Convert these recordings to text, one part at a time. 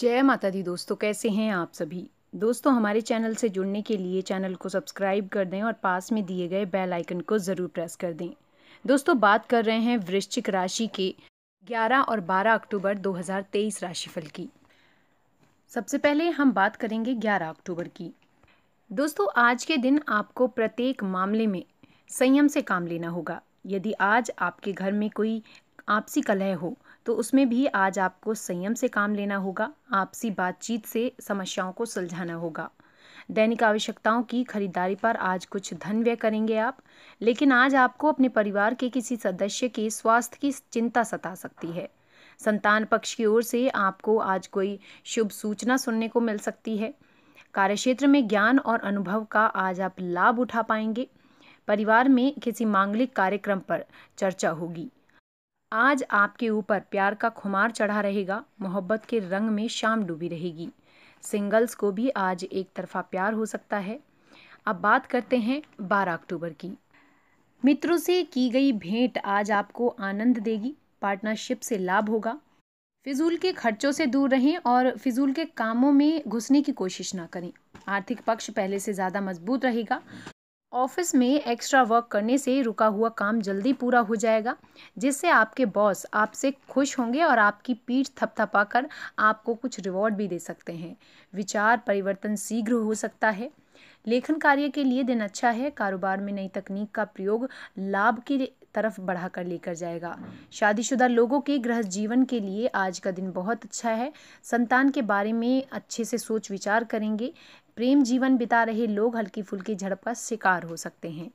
जय माता दी दोस्तों कैसे हैं आप सभी दोस्तों हमारे चैनल से जुड़ने के लिए चैनल को सब्सक्राइब कर दें और पास में दिए गए बेल आइकन को ज़रूर प्रेस कर दें दोस्तों बात कर रहे हैं वृश्चिक राशि के 11 और 12 अक्टूबर 2023 राशिफल की सबसे पहले हम बात करेंगे 11 अक्टूबर की दोस्तों आज के दिन आपको प्रत्येक मामले में संयम से काम लेना होगा यदि आज आपके घर में कोई आपसी कलह हो तो उसमें भी आज आपको संयम से काम लेना होगा आपसी बातचीत से समस्याओं को सुलझाना होगा दैनिक आवश्यकताओं की खरीदारी पर आज कुछ धन व्यय करेंगे आप लेकिन आज आपको अपने परिवार के किसी सदस्य के स्वास्थ्य की चिंता सता सकती है संतान पक्ष की ओर से आपको आज कोई शुभ सूचना सुनने को मिल सकती है कार्यक्षेत्र में ज्ञान और अनुभव का आज आप लाभ उठा पाएंगे परिवार में किसी मांगलिक कार्यक्रम पर चर्चा होगी आज आपके ऊपर प्यार का खुमार चढ़ा रहेगा मोहब्बत के रंग में शाम डूबी रहेगी सिंगल्स को भी आज एक तरफा प्यार हो सकता है अब बात करते हैं 12 अक्टूबर की मित्रों से की गई भेंट आज आपको आनंद देगी पार्टनरशिप से लाभ होगा फिजूल के खर्चों से दूर रहें और फिजूल के कामों में घुसने की कोशिश ना करें आर्थिक पक्ष पहले से ज़्यादा मजबूत रहेगा ऑफिस में एक्स्ट्रा वर्क करने से रुका हुआ काम जल्दी पूरा हो जाएगा जिससे आपके बॉस आपसे खुश होंगे और आपकी पीठ थपथपा कर आपको कुछ रिवॉर्ड भी दे सकते हैं विचार परिवर्तन शीघ्र हो सकता है लेखन कार्य के लिए दिन अच्छा है कारोबार में नई तकनीक का प्रयोग लाभ की तरफ बढ़ाकर लेकर जाएगा शादीशुदा लोगों के गृह जीवन के लिए आज का दिन बहुत अच्छा है संतान के बारे में अच्छे से सोच विचार करेंगे प्रेम जीवन बिता रहे लोग हल्की फुल्की झड़प का शिकार हो सकते हैं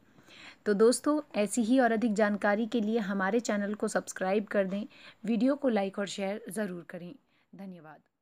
तो दोस्तों ऐसी ही और अधिक जानकारी के लिए हमारे चैनल को सब्सक्राइब कर दें वीडियो को लाइक और शेयर ज़रूर करें धन्यवाद